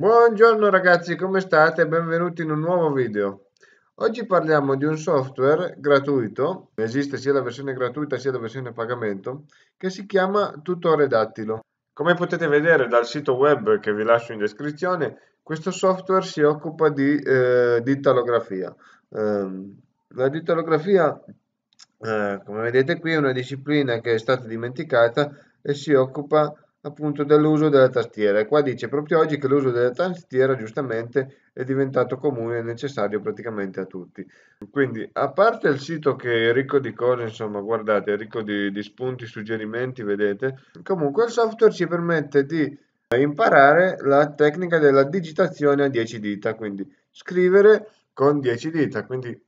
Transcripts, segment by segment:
Buongiorno ragazzi, come state? Benvenuti in un nuovo video. Oggi parliamo di un software gratuito, esiste sia la versione gratuita sia la versione a pagamento, che si chiama Tutore Dattilo. Come potete vedere dal sito web che vi lascio in descrizione, questo software si occupa di eh, dittalografia. Eh, la dittalografia, eh, come vedete qui, è una disciplina che è stata dimenticata e si occupa di appunto dell'uso della tastiera. E qua dice proprio oggi che l'uso della tastiera giustamente è diventato comune e necessario praticamente a tutti. Quindi, a parte il sito che è ricco di cose, insomma, guardate, è ricco di, di spunti, suggerimenti, vedete, comunque il software ci permette di imparare la tecnica della digitazione a 10 dita, quindi scrivere con 10 dita. Quindi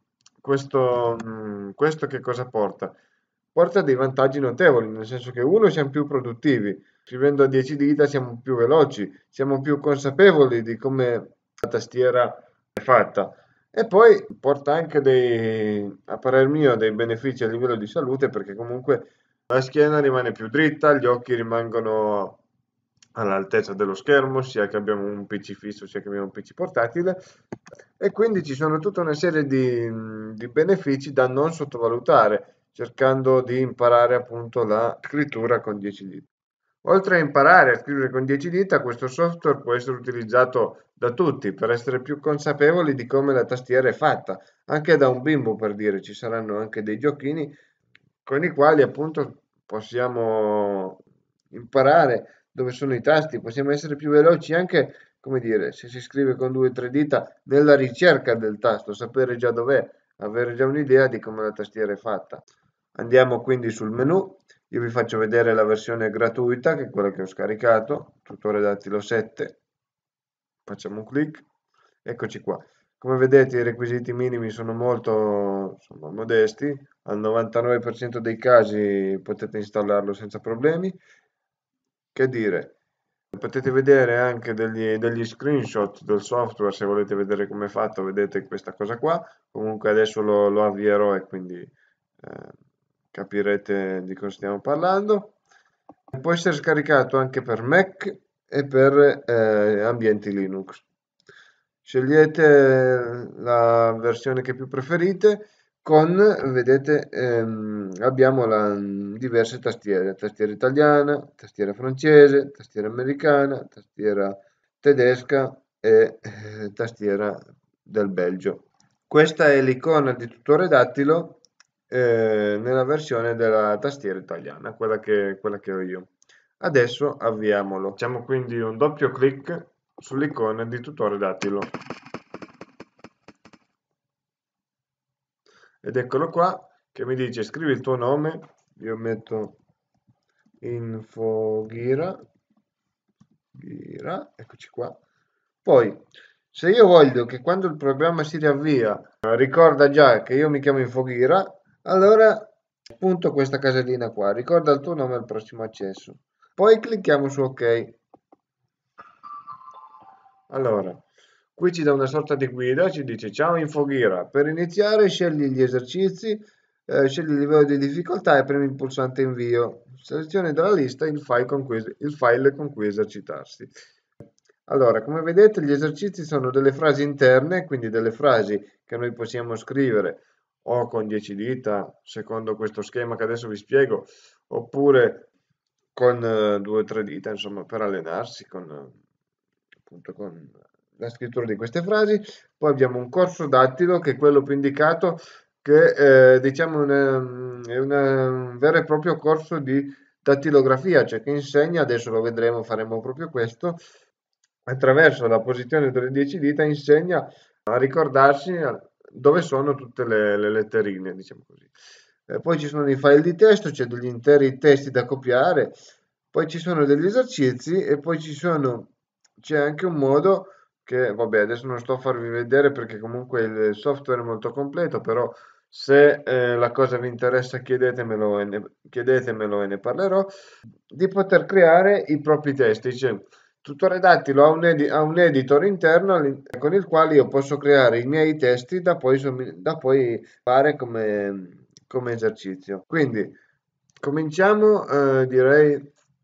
questo, mm, questo che cosa porta? Porta dei vantaggi notevoli, nel senso che uno siamo più produttivi, Scrivendo a 10 dita siamo più veloci, siamo più consapevoli di come la tastiera è fatta. E poi porta anche dei, a parer mio, dei benefici a livello di salute perché comunque la schiena rimane più dritta, gli occhi rimangono all'altezza dello schermo, sia che abbiamo un PC fisso sia che abbiamo un PC portatile e quindi ci sono tutta una serie di, di benefici da non sottovalutare cercando di imparare appunto la scrittura con 10 dita. Oltre a imparare a scrivere con 10 dita, questo software può essere utilizzato da tutti per essere più consapevoli di come la tastiera è fatta, anche da un bimbo per dire, ci saranno anche dei giochini con i quali appunto possiamo imparare dove sono i tasti, possiamo essere più veloci anche, come dire, se si scrive con due o tre dita, nella ricerca del tasto, sapere già dov'è, avere già un'idea di come la tastiera è fatta. Andiamo quindi sul menu io vi faccio vedere la versione gratuita che è quella che ho scaricato tutore dattilo 7 facciamo un clic eccoci qua come vedete i requisiti minimi sono molto insomma, modesti al 99% dei casi potete installarlo senza problemi che dire potete vedere anche degli, degli, screenshot del software se volete vedere come è fatto vedete questa cosa qua comunque adesso lo, lo avvierò e quindi eh, capirete di cosa stiamo parlando. Può essere scaricato anche per Mac e per eh, ambienti Linux. Scegliete la versione che più preferite con, vedete, ehm, abbiamo la, diverse tastiere, tastiera italiana, tastiera francese, tastiera americana, tastiera tedesca e eh, tastiera del Belgio. Questa è l'icona di tutore dattilo eh, nella versione della tastiera italiana, quella che, quella che ho io. Adesso avviamolo. Facciamo quindi un doppio clic sull'icona di tutore dattilo. Ed eccolo qua che mi dice scrivi il tuo nome, io metto infoghira, ghira, eccoci qua. Poi se io voglio che quando il programma si riavvia eh, ricorda già che io mi chiamo infoghira, allora, appunto questa casellina qua, ricorda il tuo nome al prossimo accesso. Poi clicchiamo su ok. Allora, qui ci dà una sorta di guida, ci dice ciao Infoghira, per iniziare scegli gli esercizi, eh, scegli il livello di difficoltà e premi il pulsante invio. Selezioni dalla lista il file con cui, file con cui esercitarsi. Allora, come vedete gli esercizi sono delle frasi interne, quindi delle frasi che noi possiamo scrivere o con 10 dita secondo questo schema che adesso vi spiego oppure con 2 eh, due o tre dita insomma per allenarsi con, appunto, con la scrittura di queste frasi poi abbiamo un corso dattilo che è quello più indicato che eh, diciamo un, è un vero e proprio corso di dattilografia cioè che insegna adesso lo vedremo faremo proprio questo attraverso la posizione delle 10 dita insegna a ricordarsi dove sono tutte le, le letterine, diciamo così. Eh, poi ci sono dei file di testo, c'è cioè degli interi testi da copiare, poi ci sono degli esercizi e poi ci sono, c'è anche un modo che, vabbè, adesso non sto a farvi vedere perché comunque il software è molto completo, però se eh, la cosa vi interessa chiedetemelo e, ne, chiedetemelo e ne parlerò, di poter creare i propri testi. Cioè, Tutore Dattilo ha un, ed- ha un editor interno con il quale io posso creare i miei testi da poi, som- da poi fare come, come, esercizio. Quindi cominciamo eh, direi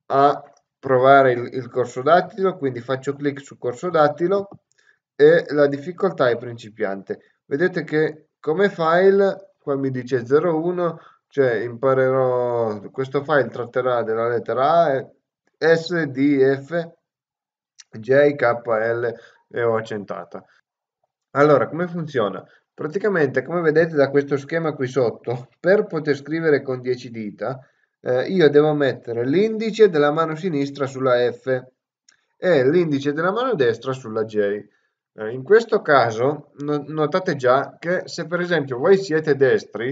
a provare il, il corso dattilo, quindi faccio clic su corso dattilo e la difficoltà è principiante. Vedete che come file, qua mi dice 01, cioè imparerò, questo file tratterà della lettera A, S, D, F JKL e ho accentata. Allora, come funziona? Praticamente, come vedete da questo schema qui sotto, per poter scrivere con 10 dita, eh, io devo mettere l'indice della mano sinistra sulla F e l'indice della mano destra sulla J. Eh, in questo caso, no, notate già che se per esempio voi siete destri,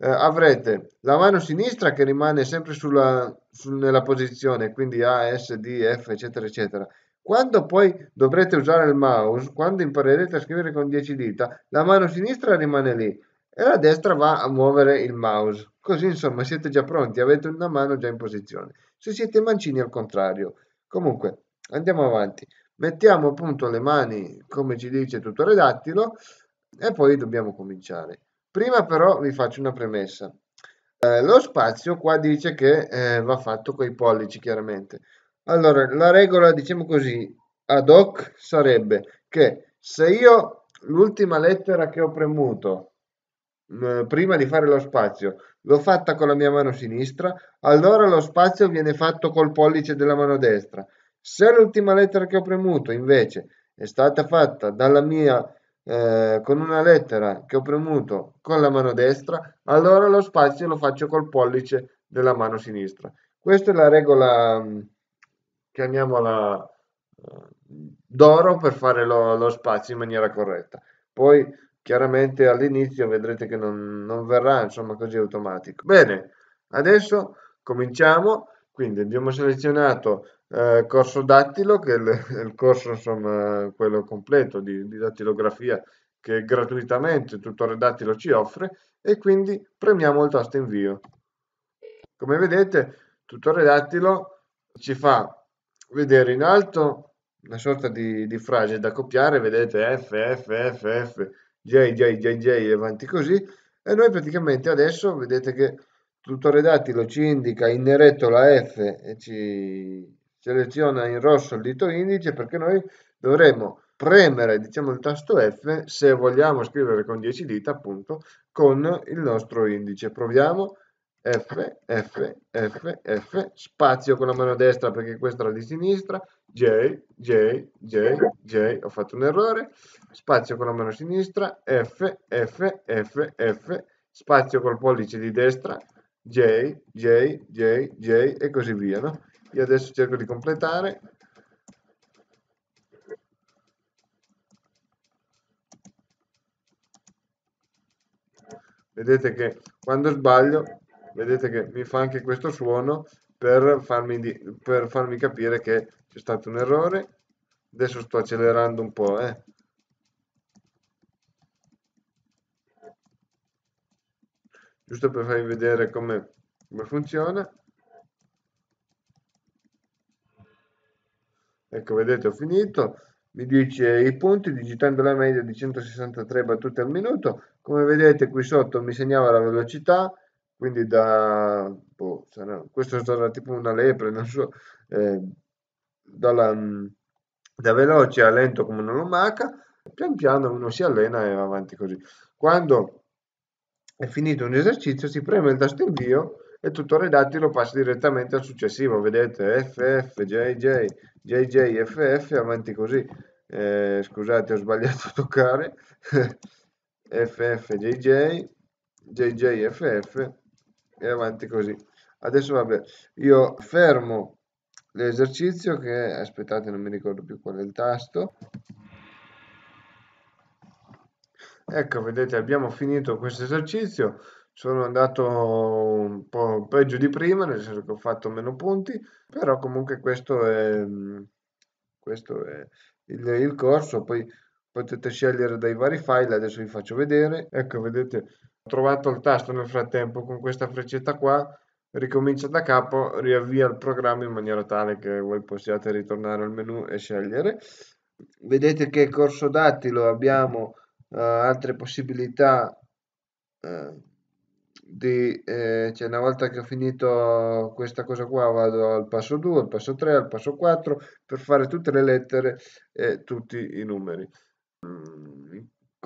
eh, avrete la mano sinistra che rimane sempre sulla, su, nella posizione, quindi A, S, D, F, eccetera, eccetera, quando poi dovrete usare il mouse, quando imparerete a scrivere con 10 dita, la mano sinistra rimane lì e la destra va a muovere il mouse. Così insomma siete già pronti, avete una mano già in posizione. Se siete mancini al contrario. Comunque, andiamo avanti. Mettiamo appunto le mani come ci dice il tutore dattilo e poi dobbiamo cominciare. Prima però vi faccio una premessa. Eh, lo spazio qua dice che eh, va fatto coi pollici chiaramente allora, la regola, diciamo così, ad hoc sarebbe che se io l'ultima lettera che ho premuto mh, mm, prima di fare lo spazio l'ho fatta con la mia mano sinistra, allora lo spazio viene fatto col pollice della mano destra. Se l'ultima lettera che ho premuto invece è stata fatta dalla mia eh, con una lettera che ho premuto con la mano destra, allora lo spazio lo faccio col pollice della mano sinistra. Questa è la regola mh, mm, chiamiamola eh, d'oro per fare lo, lo, spazio in maniera corretta. Poi chiaramente all'inizio vedrete che non, non verrà insomma così automatico. Bene, adesso cominciamo. Quindi abbiamo selezionato eh, corso dattilo, che è il, il, corso insomma quello completo di, di dattilografia che gratuitamente il tutore dattilo ci offre e quindi premiamo il tasto invio. Come vedete, tutore dattilo ci fa vedere in alto una sorta di, di frase da copiare, vedete F, F, F, F, J, J, J, J e avanti così, e noi praticamente adesso vedete che tutore lo ci indica in eretto la F e ci seleziona in rosso il dito indice perché noi dovremo premere diciamo il tasto F se vogliamo scrivere con 10 dita appunto con il nostro indice. Proviamo. F, F, F, F, spazio con la mano destra perché questa era di sinistra, J, J, J, J, ho fatto un errore, spazio con la mano sinistra, F, F, F, F, spazio col pollice di destra, J, J, J, J e così via, no? Io adesso cerco di completare, vedete che quando sbaglio vedete che mi fa anche questo suono per farmi, di, per farmi capire che c'è stato un errore adesso sto accelerando un po' eh. giusto per farvi vedere come, come funziona ecco vedete ho finito mi dice i punti digitando la media di 163 battute al minuto come vedete qui sotto mi segnava la velocità quindi da boh, sarà, questo è stata tipo una lepre non so eh, dalla, mm, da veloce a lento come una lumaca pian piano uno si allena e va avanti così quando è finito un esercizio si preme il tasto invio e tutto il redattilo passa direttamente al successivo vedete ff jj jj ff avanti così eh, scusate ho sbagliato a toccare ff jj jj ff e avanti così. Adesso vabbè, io fermo l'esercizio che, aspettate non mi ricordo più qual è il tasto. Ecco, vedete abbiamo finito questo esercizio, sono andato un po' peggio di prima, nel senso che ho fatto meno punti, però comunque questo è, questo è il, il corso, poi potete scegliere dai vari file, adesso vi faccio vedere. Ecco, vedete, trovato il tasto nel frattempo con questa freccetta qua ricomincia da capo riavvia il programma in maniera tale che voi possiate ritornare al menu e scegliere vedete che corso dati lo abbiamo uh, altre possibilità uh, di eh, cioè una volta che ho finito questa cosa qua vado al passo 2 al passo 3 al passo 4 per fare tutte le lettere e tutti i numeri mm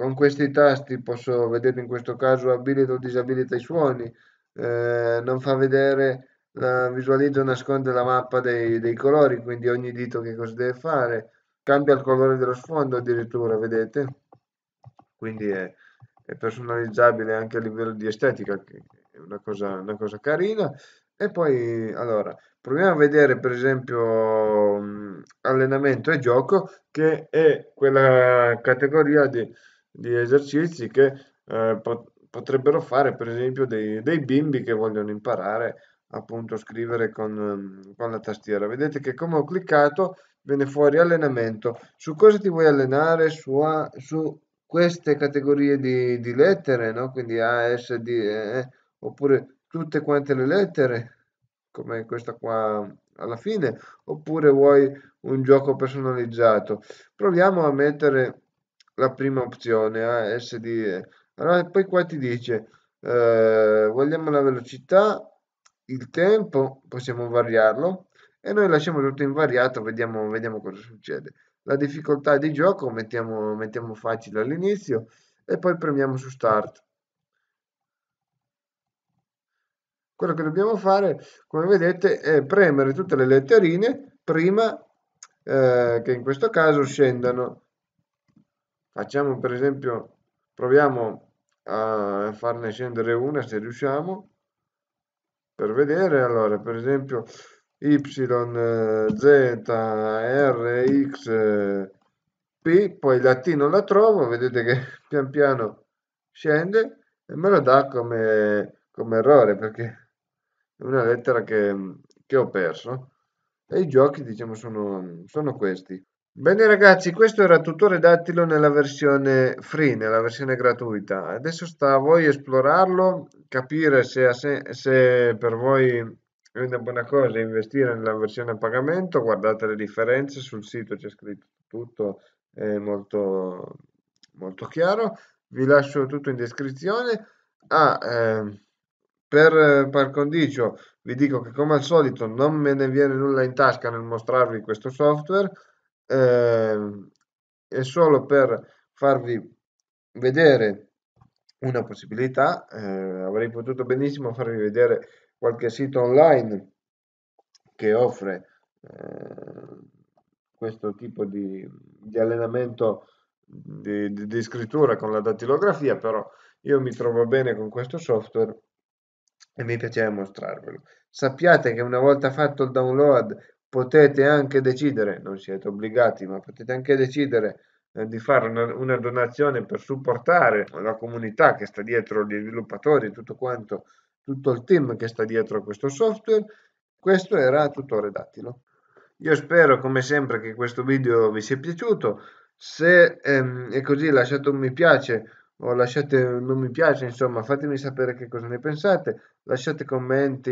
con questi tasti posso, vedete in questo caso, abilita o disabilita i suoni, eh, non fa vedere, la, visualizza o nasconde la mappa dei, dei, colori, quindi ogni dito che cosa deve fare, cambia il colore dello sfondo addirittura, vedete? Quindi è, è personalizzabile anche a livello di estetica, che è una cosa, una cosa carina. E poi, allora, proviamo a vedere per esempio allenamento e gioco, che è quella categoria di di esercizi che eh, potrebbero fare per esempio dei, dei, bimbi che vogliono imparare appunto a scrivere con, ehm, con la tastiera. Vedete che come ho cliccato viene fuori allenamento. Su cosa ti vuoi allenare? Su, a, su queste categorie di, di, lettere, no? quindi A, S, D, E, oppure tutte quante le lettere, come questa qua alla fine, oppure vuoi un gioco personalizzato. Proviamo a mettere la prima opzione ASDE. Eh, allora, poi qua ti dice eh, vogliamo la velocità, il tempo, possiamo variarlo e noi lasciamo tutto invariato, vediamo, vediamo cosa succede. La difficoltà di gioco mettiamo, mettiamo facile all'inizio e poi premiamo su start. Quello che dobbiamo fare, come vedete, è premere tutte le letterine prima eh, che in questo caso scendano facciamo per esempio proviamo a farne scendere una se riusciamo per vedere allora per esempio y z r x p poi la t non la trovo vedete che pian piano scende e me lo dà come, come errore perché è una lettera che, che ho perso e i giochi diciamo sono, sono questi Bene ragazzi, questo era tutore dattilo nella versione free, nella versione gratuita. Adesso sta a voi esplorarlo, capire se, se per voi è una buona cosa investire nella versione a pagamento. Guardate le differenze, sul sito c'è scritto tutto, è molto, molto chiaro. Vi lascio tutto in descrizione. Ah, eh, per par condicio vi dico che come al solito non me ne viene nulla in tasca nel mostrarvi questo software eh, è solo per farvi vedere una possibilità, eh, avrei potuto benissimo farvi vedere qualche sito online che offre eh, questo tipo di, di allenamento di, di, di, scrittura con la dattilografia, però io mi trovo bene con questo software e mi piaceva mostrarvelo. Sappiate che una volta fatto il download potete anche decidere, non siete obbligati, ma potete anche decidere eh, di fare una, una, donazione per supportare la comunità che sta dietro gli sviluppatori, tutto quanto, tutto il team che sta dietro questo software. Questo era Tutore Dattilo. Io spero come sempre che questo video vi sia piaciuto, se ehm, è così lasciate un mi piace o lasciate non mi piace, insomma, fatemi sapere che cosa ne pensate, lasciate commenti,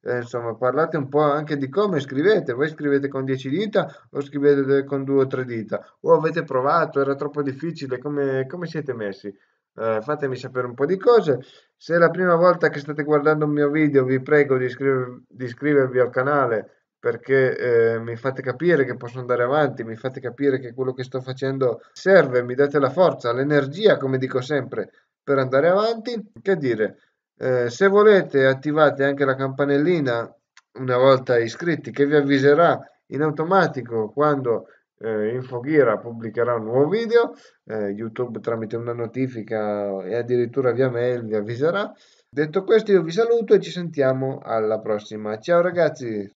eh, insomma, parlate un po' anche di come scrivete, voi scrivete con 10 dita o scrivete con 2 o 3 dita, o avete provato, era troppo difficile, come, come siete messi? Eh, fatemi sapere un po' di cose. Se è la prima volta che state guardando un mio video, vi prego di, iscriver di iscrivervi al canale perché eh, mi fate capire che posso andare avanti, mi fate capire che quello che sto facendo serve, mi date la forza, l'energia, come dico sempre, per andare avanti. Che dire, eh, se volete attivate anche la campanellina una volta iscritti che vi avviserà in automatico quando eh, Infoghira pubblicherà un nuovo video, eh, YouTube tramite una notifica e addirittura via mail vi avviserà. Detto questo io vi saluto e ci sentiamo alla prossima. Ciao ragazzi!